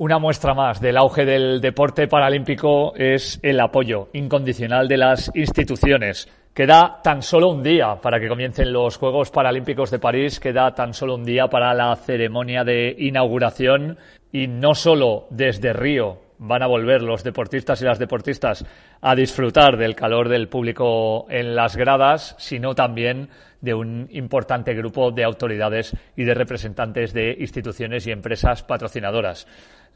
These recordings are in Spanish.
Una muestra más del auge del deporte paralímpico es el apoyo incondicional de las instituciones. Queda tan solo un día para que comiencen los Juegos Paralímpicos de París, queda tan solo un día para la ceremonia de inauguración y no solo desde Río van a volver los deportistas y las deportistas a disfrutar del calor del público en las gradas, sino también de un importante grupo de autoridades y de representantes de instituciones y empresas patrocinadoras.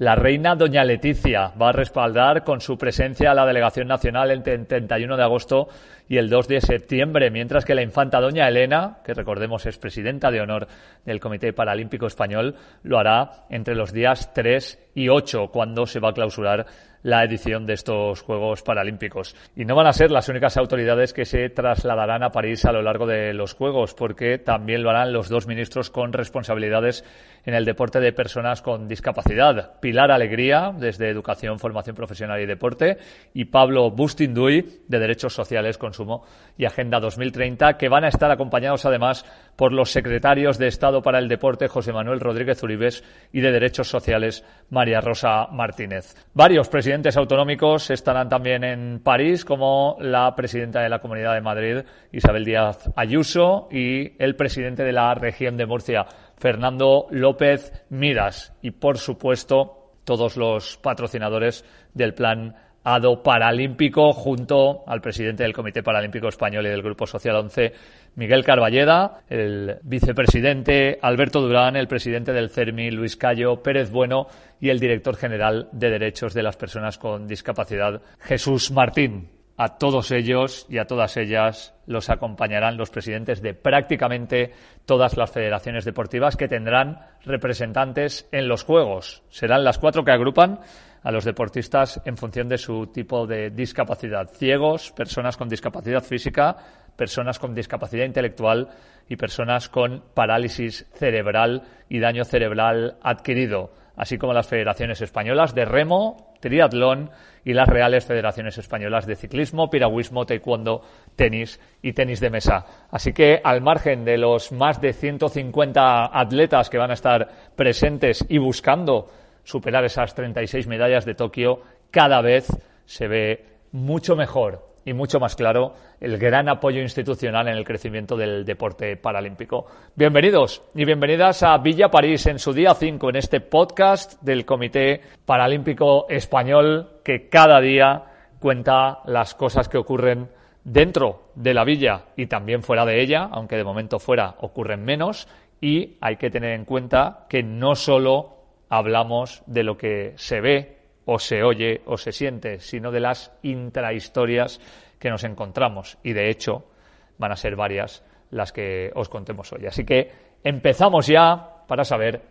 La reina doña Leticia va a respaldar con su presencia a la delegación nacional entre el 31 de agosto y el 2 de septiembre, mientras que la infanta doña Elena, que recordemos es presidenta de honor del Comité Paralímpico Español, lo hará entre los días 3 y 8, cuando se va a clausurar la edición de estos Juegos Paralímpicos. Y no van a ser las únicas autoridades que se trasladarán a París a lo largo de los Juegos, porque también lo harán los dos ministros con responsabilidades en el deporte de personas con discapacidad. Pilar Alegría, desde Educación, Formación Profesional y Deporte, y Pablo Bustinduy, de Derechos Sociales, Consumo y Agenda 2030, que van a estar acompañados además por los secretarios de Estado para el Deporte, José Manuel Rodríguez Uribes, y de Derechos Sociales, María Rosa Martínez. Varios presidentes autonómicos estarán también en París, como la presidenta de la Comunidad de Madrid, Isabel Díaz Ayuso, y el presidente de la región de Murcia, Fernando López Miras. Y, por supuesto, todos los patrocinadores del plan ado paralímpico junto al presidente del Comité Paralímpico Español y del Grupo Social 11, Miguel Carballeda, el vicepresidente Alberto Durán, el presidente del CERMI, Luis Cayo Pérez Bueno y el director general de Derechos de las Personas con Discapacidad, Jesús Martín. A todos ellos y a todas ellas los acompañarán los presidentes de prácticamente todas las federaciones deportivas que tendrán representantes en los Juegos. Serán las cuatro que agrupan a los deportistas en función de su tipo de discapacidad. Ciegos, personas con discapacidad física, personas con discapacidad intelectual y personas con parálisis cerebral y daño cerebral adquirido, así como las federaciones españolas de remo, triatlón y las reales federaciones españolas de ciclismo, piragüismo, taekwondo, tenis y tenis de mesa. Así que, al margen de los más de 150 atletas que van a estar presentes y buscando superar esas 36 medallas de Tokio, cada vez se ve mucho mejor y mucho más claro el gran apoyo institucional en el crecimiento del deporte paralímpico. Bienvenidos y bienvenidas a Villa París en su día 5, en este podcast del Comité Paralímpico Español que cada día cuenta las cosas que ocurren dentro de la villa y también fuera de ella, aunque de momento fuera ocurren menos, y hay que tener en cuenta que no solo hablamos de lo que se ve o se oye o se siente, sino de las intrahistorias que nos encontramos. Y de hecho, van a ser varias las que os contemos hoy. Así que empezamos ya para saber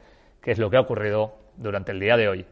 qué es lo que ha ocurrido durante el día de hoy.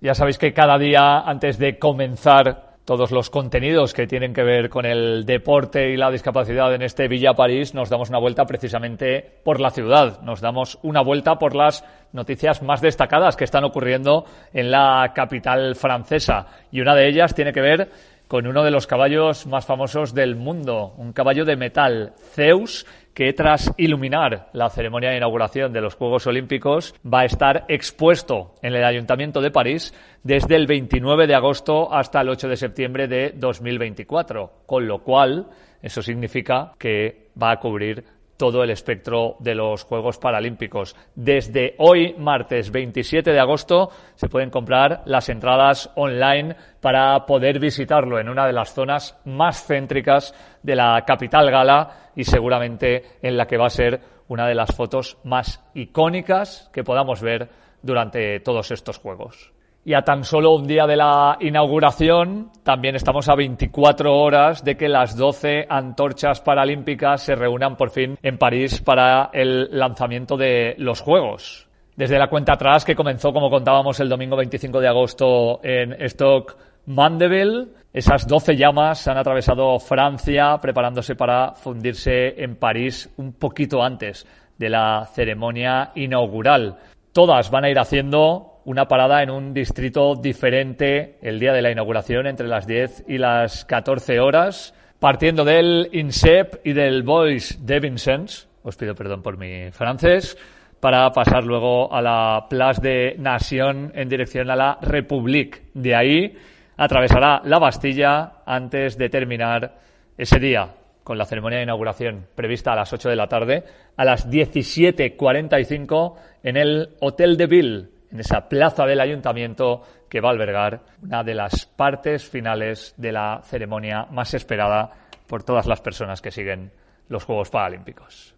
Ya sabéis que cada día antes de comenzar todos los contenidos que tienen que ver con el deporte y la discapacidad en este Villa París, nos damos una vuelta precisamente por la ciudad, nos damos una vuelta por las noticias más destacadas que están ocurriendo en la capital francesa. Y una de ellas tiene que ver con uno de los caballos más famosos del mundo, un caballo de metal, Zeus, que tras iluminar la ceremonia de inauguración de los Juegos Olímpicos va a estar expuesto en el Ayuntamiento de París desde el 29 de agosto hasta el 8 de septiembre de 2024, con lo cual eso significa que va a cubrir todo el espectro de los Juegos Paralímpicos. Desde hoy, martes 27 de agosto, se pueden comprar las entradas online para poder visitarlo en una de las zonas más céntricas de la capital gala y seguramente en la que va a ser una de las fotos más icónicas que podamos ver durante todos estos Juegos. Y a tan solo un día de la inauguración, también estamos a 24 horas de que las 12 antorchas paralímpicas se reúnan por fin en París para el lanzamiento de los Juegos. Desde la cuenta atrás, que comenzó, como contábamos, el domingo 25 de agosto en Stock Mandeville, esas 12 llamas han atravesado Francia preparándose para fundirse en París un poquito antes de la ceremonia inaugural. Todas van a ir haciendo una parada en un distrito diferente el día de la inauguración entre las 10 y las 14 horas, partiendo del INSEP y del Bois de Vincennes, os pido perdón por mi francés, para pasar luego a la Place de Nación en dirección a la République. De ahí atravesará la Bastilla antes de terminar ese día con la ceremonia de inauguración prevista a las 8 de la tarde, a las 17.45 en el Hotel de Ville en esa plaza del ayuntamiento que va a albergar una de las partes finales de la ceremonia más esperada por todas las personas que siguen los Juegos Paralímpicos.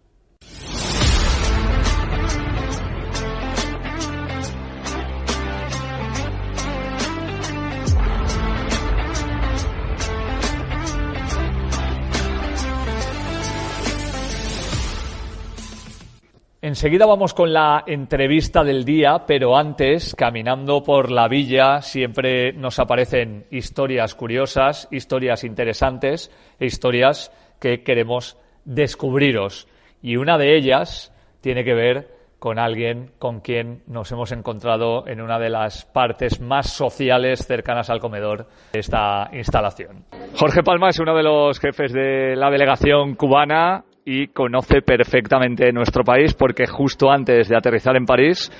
Enseguida vamos con la entrevista del día, pero antes, caminando por la villa, siempre nos aparecen historias curiosas, historias interesantes e historias que queremos descubriros. Y una de ellas tiene que ver con alguien con quien nos hemos encontrado en una de las partes más sociales cercanas al comedor de esta instalación. Jorge Palma es uno de los jefes de la delegación cubana y conoce perfectamente nuestro país porque justo antes de aterrizar en París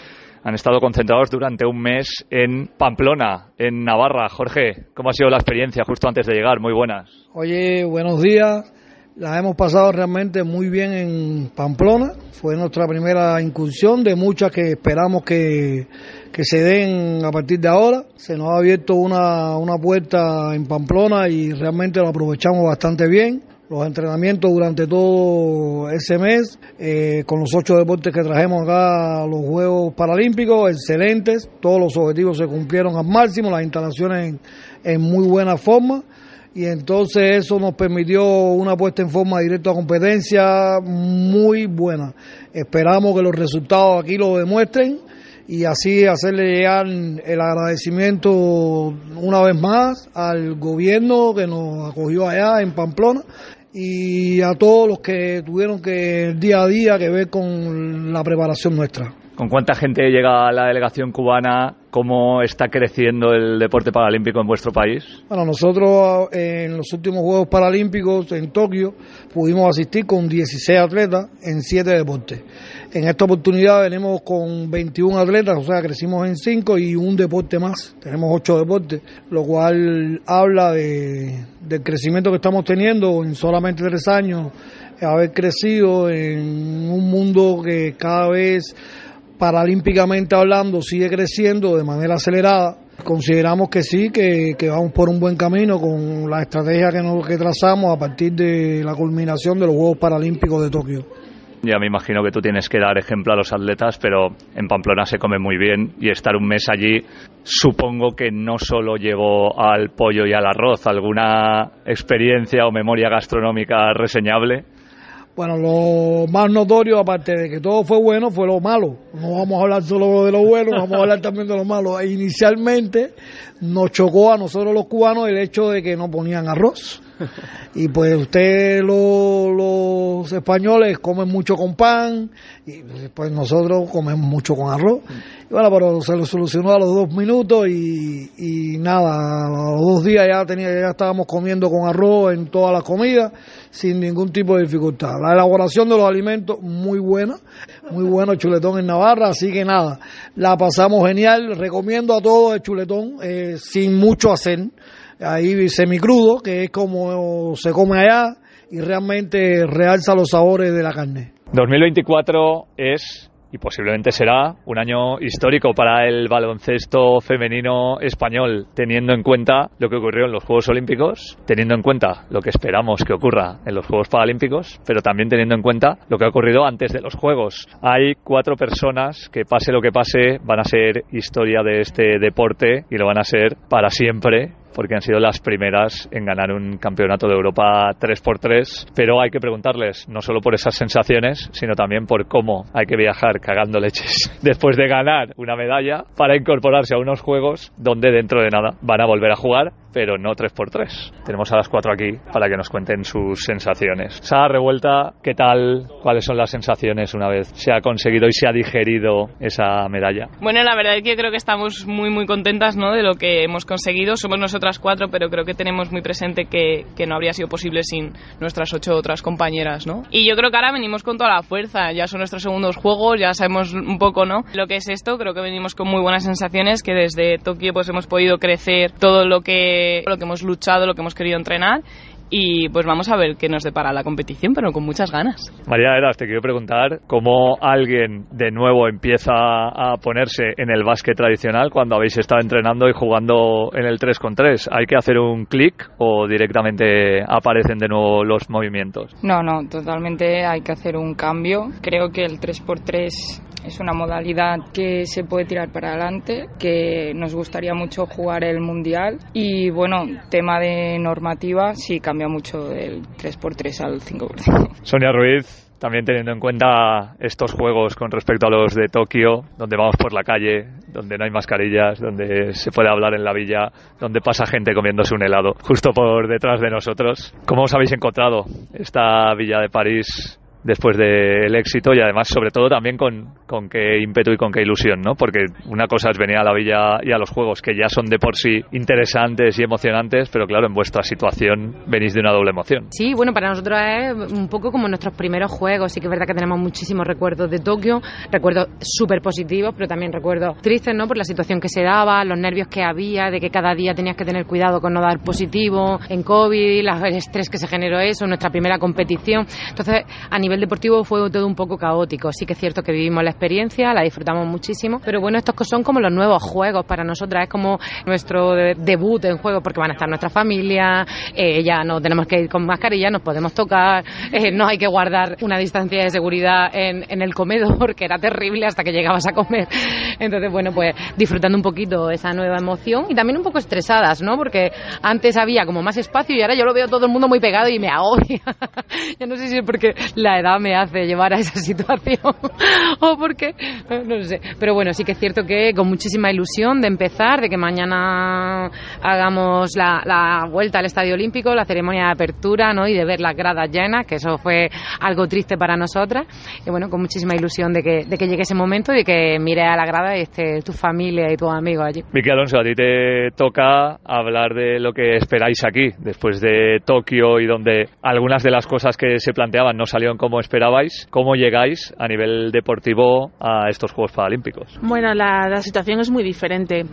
han estado concentrados durante un mes en Pamplona, en Navarra. Jorge, ¿cómo ha sido la experiencia justo antes de llegar? Muy buenas. Oye, buenos días. La hemos pasado realmente muy bien en Pamplona. Fue nuestra primera incursión de muchas que esperamos que, que se den a partir de ahora. Se nos ha abierto una, una puerta en Pamplona y realmente lo aprovechamos bastante bien los entrenamientos durante todo ese mes, eh, con los ocho deportes que trajimos acá los Juegos Paralímpicos, excelentes, todos los objetivos se cumplieron al máximo, las instalaciones en, muy buena forma. Y entonces eso nos permitió una puesta en forma directa a competencia muy buena. Esperamos que los resultados aquí lo demuestren y así hacerle llegar el agradecimiento una vez más al gobierno que nos acogió allá en Pamplona y a todos los que tuvieron que día a día que ver con la preparación nuestra. ¿Con cuánta gente llega la delegación cubana? ¿Cómo está creciendo el deporte paralímpico en vuestro país? Bueno, nosotros ah, en los últimos Juegos Paralímpicos en Tokio pudimos asistir con 16 atletas en 7 deportes. En esta oportunidad venimos con 21 atletas, o sea, crecimos en 5 y un deporte más. Tenemos 8 deportes, lo cual habla de, del crecimiento que estamos teniendo en solamente 3 años, haber crecido en un mundo que cada vez paralímpicamente hablando sigue creciendo de manera acelerada. Consideramos que sí, que, vamos por un buen camino con la estrategia que, nos, que trazamos a partir de la culminación de los Juegos Paralímpicos de Tokio. Ya me imagino que tú tienes que dar ejemplo a los atletas, pero en Pamplona se come muy bien y estar un mes allí supongo que no solo llevó al pollo y al arroz, alguna experiencia o memoria gastronómica reseñable. Bueno, lo más notorio, aparte de que todo fue bueno, fue lo malo. No vamos a hablar solo de lo bueno, vamos a hablar también de lo malo. E inicialmente nos chocó a nosotros los cubanos el hecho de que no ponían arroz y pues ustedes los españoles comen mucho con pan y pues nosotros comemos mucho con arroz y bueno pero se lo solucionó a los dos minutos y, y nada a los dos días ya tenía ya estábamos comiendo con arroz en todas las comidas sin ningún tipo de dificultad la elaboración de los alimentos muy buena muy bueno chuletón en Navarra así que nada la pasamos genial recomiendo a todos el chuletón eh, sin mucho hacer ahí semicrudo, que es como se come allá y realmente realza los sabores de la carne. 2024 es y posiblemente será un año histórico para el baloncesto femenino español, teniendo en cuenta lo que ocurrió en los Juegos Olímpicos, teniendo en cuenta lo que esperamos que ocurra en los Juegos Paralímpicos, pero también teniendo en cuenta lo que ha ocurrido antes de los Juegos. Hay cuatro personas que pase lo que pase van a ser historia de este deporte y lo van a ser para siempre porque han sido las primeras en ganar un campeonato de Europa 3x3, pero hay que preguntarles no solo por esas sensaciones, sino también por cómo hay que viajar cagando leches después de ganar una medalla para incorporarse a unos juegos donde dentro de nada van a volver a jugar, pero no 3x3. Tenemos a las cuatro aquí para que nos cuenten sus sensaciones. Sara Revuelta, ¿qué tal? ¿Cuáles son las sensaciones una vez se ha conseguido y se ha digerido esa medalla? Bueno, la verdad es que creo que estamos muy muy contentas ¿no? de lo que hemos conseguido. Somos nosotros otras cuatro, pero creo que tenemos muy presente que, no habría sido posible sin nuestras ocho otras compañeras, ¿no? Y yo creo que ahora venimos con toda la fuerza, ya son nuestros segundos juegos, ya sabemos un poco, ¿no? Lo que es esto, creo que venimos con muy buenas sensaciones, que desde Tokio pues hemos podido crecer todo lo que, lo que hemos luchado, lo que hemos querido entrenar y pues vamos a ver qué nos depara la competición, pero con muchas ganas. María Eras, te quiero preguntar cómo alguien de nuevo empieza a ponerse en el básquet tradicional cuando habéis estado entrenando y jugando en el 3 con 3. ¿Hay que hacer un clic o directamente aparecen de nuevo los movimientos? No, no, totalmente hay que hacer un cambio. Creo que el 3 x 3 es una modalidad que se puede tirar para adelante, que nos gustaría mucho jugar el Mundial y bueno, tema de normativa sí cambia mucho del 3x3 al 5x5. Sonia Ruiz, también teniendo en cuenta estos juegos con respecto a los de Tokio, donde vamos por la calle, donde no hay mascarillas, donde se puede hablar en la villa, donde pasa gente comiéndose un helado, justo por detrás de nosotros. ¿Cómo os habéis encontrado esta villa de París después del éxito y además sobre todo también con, con, qué ímpetu y con qué ilusión, ¿no? Porque una cosa es venir a la villa y a los juegos que ya son de por sí interesantes y emocionantes, pero claro, en vuestra situación venís de una doble emoción. Sí, bueno, para nosotros es un poco como nuestros primeros juegos, sí que es verdad que tenemos muchísimos recuerdos de Tokio, recuerdos súper positivos, pero también recuerdos tristes, ¿no? Por la situación que se daba, los nervios que había, de que cada día tenías que tener cuidado con no dar positivo en COVID, el estrés que se generó eso, nuestra primera competición. Entonces, a nivel nivel deportivo fue todo un poco caótico. Sí que es cierto que vivimos la experiencia, la disfrutamos muchísimo, pero bueno, estos son como los nuevos juegos para nosotras, es como nuestro debut en juego porque van a estar nuestra familia, eh, ya no tenemos que ir con mascarilla, nos podemos tocar, eh, no hay que guardar una distancia de seguridad en, el comedor, que era terrible hasta que llegabas a comer. Entonces, bueno, pues disfrutando un poquito esa nueva emoción y también un poco estresadas, ¿no? Porque antes había como más espacio y ahora yo lo veo todo el mundo muy pegado y me agobia. yo no sé si es porque la edad me hace llevar a esa situación o porque, no sé. Pero bueno, sí que es cierto que con muchísima ilusión de empezar, de que mañana hagamos la, la vuelta al Estadio Olímpico, la ceremonia de apertura, ¿no? Y de ver las gradas llenas, que eso fue algo triste para nosotras. Y bueno, con muchísima ilusión de que, de que llegue ese momento y que mire a la grada y esté tu familia y tu amigo allí. Vicky Alonso, a ti te toca hablar de lo que esperáis aquí, después de Tokio y donde algunas de las cosas que se planteaban no salieron como ¿Cómo esperabais, cómo llegáis a nivel deportivo a estos Juegos Paralímpicos. Bueno, la, situación es muy diferente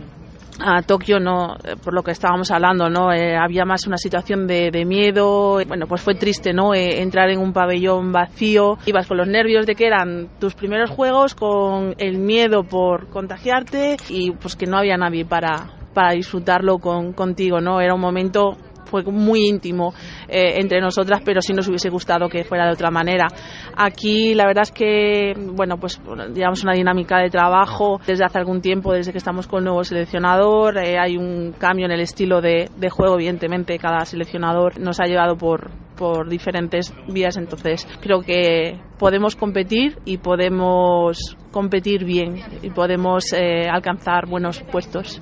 a Tokio no eh, por lo que estábamos hablando no eh, había más una situación de, miedo bueno pues fue triste no eh, entrar en un pabellón vacío ibas con los nervios de que eran tus primeros juegos con el miedo por contagiarte y pues que no había nadie para para disfrutarlo con, contigo, ¿no? Era un momento fue muy íntimo eh, entre nosotras, pero sí nos hubiese gustado que fuera de otra manera. Aquí la verdad es que, bueno, pues digamos una dinámica de trabajo desde hace algún tiempo, desde que estamos con el nuevo seleccionador, eh, hay un cambio en el estilo de, juego, evidentemente, cada seleccionador nos ha llevado por, por diferentes vías. Entonces, creo que podemos competir y podemos competir bien y podemos eh, alcanzar buenos puestos.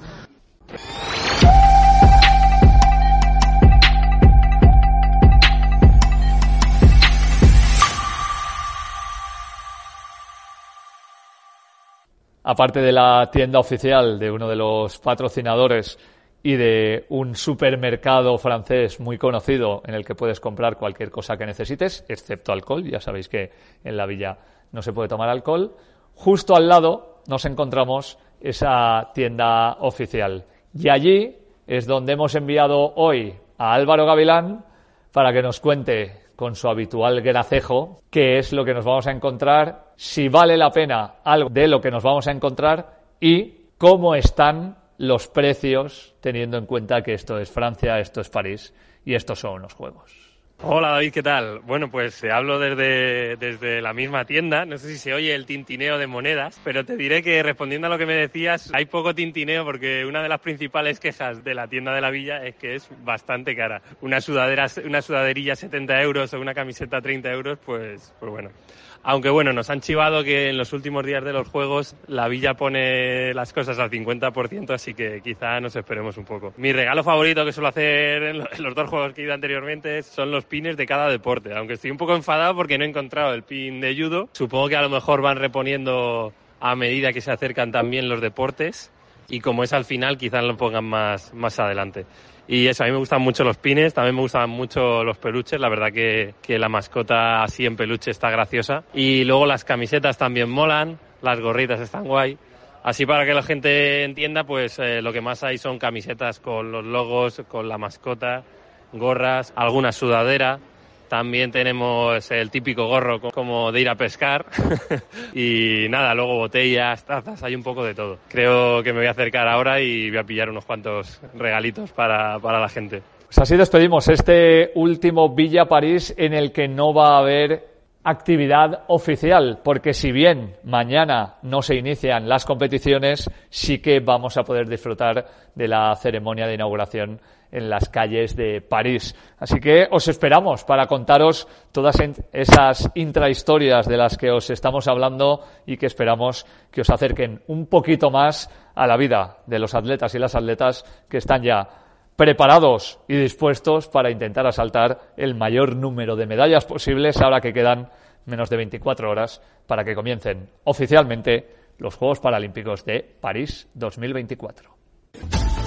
aparte de la tienda oficial de uno de los patrocinadores y de un supermercado francés muy conocido en el que puedes comprar cualquier cosa que necesites, excepto alcohol. Ya sabéis que en la villa no se puede tomar alcohol. Justo al lado nos encontramos esa tienda oficial. Y allí es donde hemos enviado hoy a Álvaro Gavilán para que nos cuente con su habitual gracejo, qué es lo que nos vamos a encontrar, si vale la pena algo de lo que nos vamos a encontrar y cómo están los precios teniendo en cuenta que esto es Francia, esto es París y estos son los juegos. Hola David, ¿qué tal? Bueno, pues eh, hablo desde, la misma tienda. No sé si se oye el tintineo de monedas, pero te diré que respondiendo a lo que me decías, hay poco tintineo porque una de las principales quejas de la tienda de la villa es que es bastante cara. Una, sudadera, una sudaderilla 70 euros o una camiseta 30 euros, pues, pues bueno. Aunque bueno, nos han chivado que en los últimos días de los juegos la villa pone las cosas al 50%, así que quizá nos esperemos un poco. Mi regalo favorito que suelo hacer en los dos juegos que he ido anteriormente son los pines de cada deporte, aunque estoy un poco enfadado porque no he encontrado el pin de judo. Supongo que a lo mejor van reponiendo a medida que se acercan también los deportes y como es al final quizás lo pongan más, más adelante. Y eso, a mí me gustan mucho los pines, también me gustan mucho los peluches, la verdad que, que la mascota así en peluche está graciosa. Y luego las camisetas también molan, las gorritas están guay. Así para que la gente entienda, pues eh, lo que más hay son camisetas con los logos, con la mascota, gorras, alguna sudadera, también tenemos el típico gorro como de ir a pescar. y nada, luego botellas, tazas, hay un poco de todo. Creo que me voy a acercar ahora y voy a pillar unos cuantos regalitos para, la gente. Pues así despedimos este último Villa París en el que no va a haber actividad oficial, porque si bien mañana no se inician las competiciones, sí que vamos a poder disfrutar de la ceremonia de inauguración en las calles de París. Así que os esperamos para contaros todas esas intrahistorias de las que os estamos hablando y que esperamos que os acerquen un poquito más a la vida de los atletas y las atletas que están ya preparados y dispuestos para intentar asaltar el mayor número de medallas posibles ahora que quedan menos de 24 horas para que comiencen oficialmente los Juegos Paralímpicos de París 2024.